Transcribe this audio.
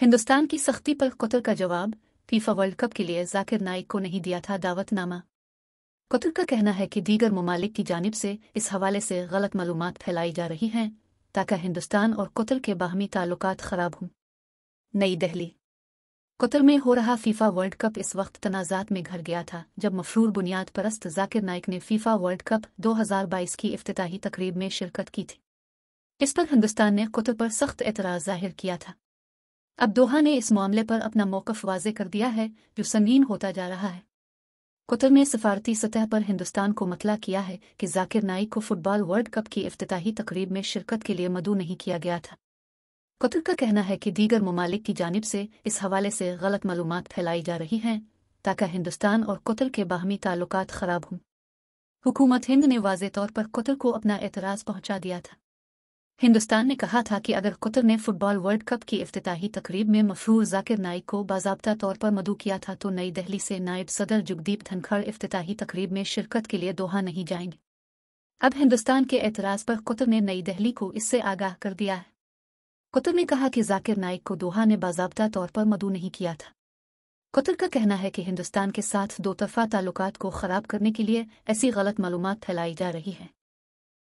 हिंदुस्तान की सख्ती पर कतर का जवाब फीफा वर्ल्ड कप के लिए जाकिर नाइक को नहीं दिया था दावतनामा कतर का कहना है कि दीगर ममालिक की जानब से इस हवाले से गलत मालूम फैलाई जा रही हैं ताकि हिंदुस्तान और कतर के बाहमी ताल्लुक खराब हों नई दहली कतर में हो रहा फीफा वर्ल्ड कप इस वक्त तनाजात में घर गया था जब मफरूर बुनियाद परस्त जाकिर नाइक ने फीफा वर्ल्ड कप 2022 की अफ्ताही तकरीब में शिरकत की थी इस पर हिंदुस्तान ने कतर पर सख्त एतराज़ जाहिर किया था अब दोहा ने इस मामले पर अपना मौकफ वाजे कर दिया है जो संगीन होता जा रहा है कुतर ने सफारती सतह पर हिंदुस्तान को मतला किया है कि जाकिर नाइक को फुटबॉल वर्ल्ड कप की अफ्ताही तकरीब में शिरकत के लिए मदू नहीं किया गया था कुतर का कहना है कि दीगर ममालिक की जानब से इस हवाले से गलत मालूम फैलाई जा रही हैं ताकि हिंदुस्तान और कुतर के बाहमी ताल्लुक ख़राब हों हुकूमत हिंद ने वाज तौर पर कुतर को अपना एतराज़ पहुंचा दिया था हिंदुस्तान ने कहा था कि अगर कुतर ने फुटबॉल वर्ल्ड कप की अफ्ताही तकरीब में मफरूर जाकिर नाइक को बाजाबता तौर पर मदु किया था तो नई दिल्ली से नायब सदर जुगदीप धनखड़ अफ्ताही तकरीब में शिरकत के लिए दोहा नहीं जाएंगे अब हिंदुस्तान के एतराज़ पर कुतर ने नई दिल्ली को इससे आगाह कर दिया है कुतर ने कहा कि जाकिर नाइक को दोहा ने बाजाबता तौर पर मदु नहीं किया था कुतर का कहना है कि हिंदुस्तान के साथ दोतरफा ताल्लुकात को ख़राब करने के लिए ऐसी गलत मालूम फैलाई जा रही है